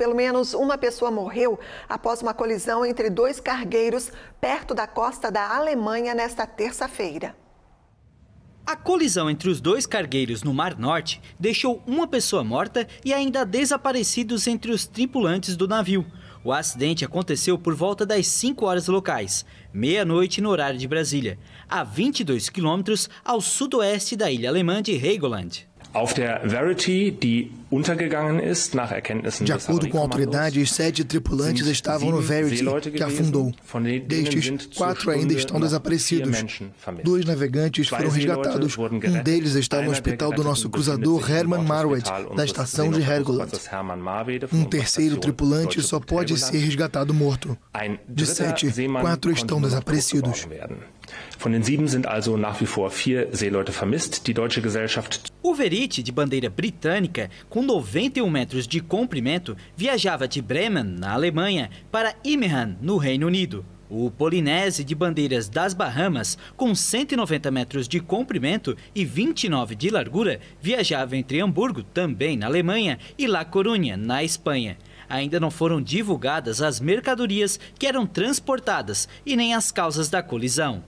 Pelo menos uma pessoa morreu após uma colisão entre dois cargueiros perto da costa da Alemanha nesta terça-feira. A colisão entre os dois cargueiros no Mar Norte deixou uma pessoa morta e ainda desaparecidos entre os tripulantes do navio. O acidente aconteceu por volta das 5 horas locais, meia-noite no horário de Brasília, a 22 quilômetros ao sudoeste da ilha alemã de Helgoland. Auf der Verity, die untergegangen ist, nach Erkenntnissen De acordo com autoridades, sete tripulantes estavam no Verity, que afundou. Destes, quatro ainda estão desaparecidos. Dois navegantes foram resgatados. Um deles está no hospital do nosso cruzador Herman Marwitz, da estação de Hergoland. Um terceiro tripulante só pode ser resgatado morto. De sete, quatro estão desaparecidos. Von den sieben sind also nach wie vor vier Seeleute vermisst. Die deutsche Gesellschaft O Verity Beach, de bandeira britânica, com 91 metros de comprimento, viajava de Bremen, na Alemanha, para Imran, no Reino Unido. O Polinese de bandeiras das Bahamas, com 190 metros de comprimento e 29 de largura, viajava entre Hamburgo, também na Alemanha, e La Coruña, na Espanha. Ainda não foram divulgadas as mercadorias que eram transportadas e nem as causas da colisão.